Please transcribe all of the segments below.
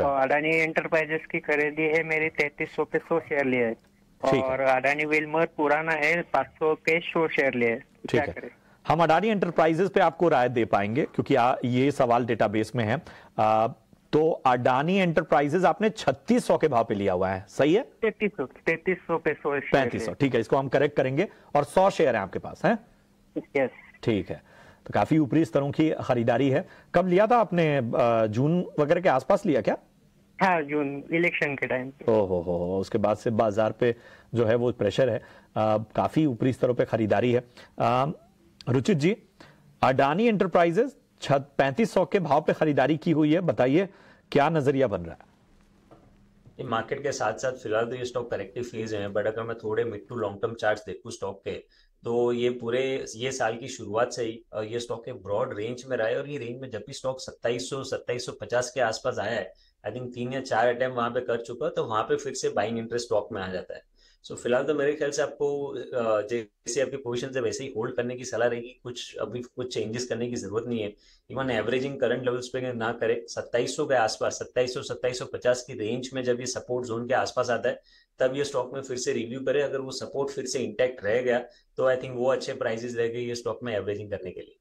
अच्छा और अडानी एंटरप्राइजेस की खरीदी है मेरी तैतीस सौ पे सौ शेयर लिए और अडानी विलमर पुराना है पांच सौ पे सौ शेयर लिए हम अडानी एंटरप्राइजेस पे आपको राय दे पाएंगे क्योंकि आ, ये सवाल डेटाबेस में है आ, तो अडानी एंटरप्राइजेस आपने 3600 के भाव पे लिया हुआ है सही है 3300 सौ पे 100 पैंतीस ठीक है इसको हम करेक्ट करेंगे और 100 शेयर है आपके पास है ठीक ठीक है तो काफी ऊपरी स्तरों की खरीदारी है कब लिया था आपने जून वगैरह के आसपास लिया क्या हाँ जून इलेक्शन के टाइम ओ हो उसके बाद से बाजार पे जो है वो प्रेशर है आ, काफी ऊपरी स्तरों पे खरीदारी है रुचित जी अडानी एंटरप्राइजेस छत पैंतीस सौ के भाव पे खरीदारी की हुई है बताइए क्या नजरिया बन रहा है मार्केट के साथ साथ फिलहाल तो ये स्टॉक करेक्टिव फेज है बट अगर मैं थोड़े mid to long term chart देखू स्टॉक के तो ये पूरे ये साल की शुरुआत से ही ये स्टॉक एक ब्रॉड रेंज में रहा है और ये रेंज में जब भी स्टॉक सौ पचास के आसपास आया है आई थिंक तीन या चार अटैम्प वहां पे कर चुका है तो वहां पे फिर से बाइंग इंटरेस्ट स्टॉक में आ जाता है सो so, फिलहाल तो मेरे ख्याल से आपको जैसे आपकी पोजिशन है वैसे ही होल्ड करने की सलाह रहेगी कुछ अभी कुछ चेंजेस करने की जरूरत नहीं है इवन एवरेजिंग करंट लेवल्स पे ना करे 2700 के आसपास सत्ताईस सत्ताईस सौ सौ पचास की रेंज में जब ये सपोर्ट जोन के आसपास आता है तब ये स्टॉक में फिर से रिव्यू करे अगर वो सपोर्ट फिर से इंटैक्ट रह गया तो आई थिंक वो अच्छे प्राइजेस रह गए ये स्टॉक में एवरेजिंग करने के लिए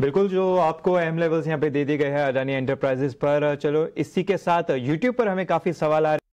बिल्कुल जो आपको अहम लेवल्स यहाँ पे दे दिए गए हैं अडानी एंटरप्राइजेस पर चलो इसी के साथ यूट्यूब पर हमें काफी सवाल आ रहे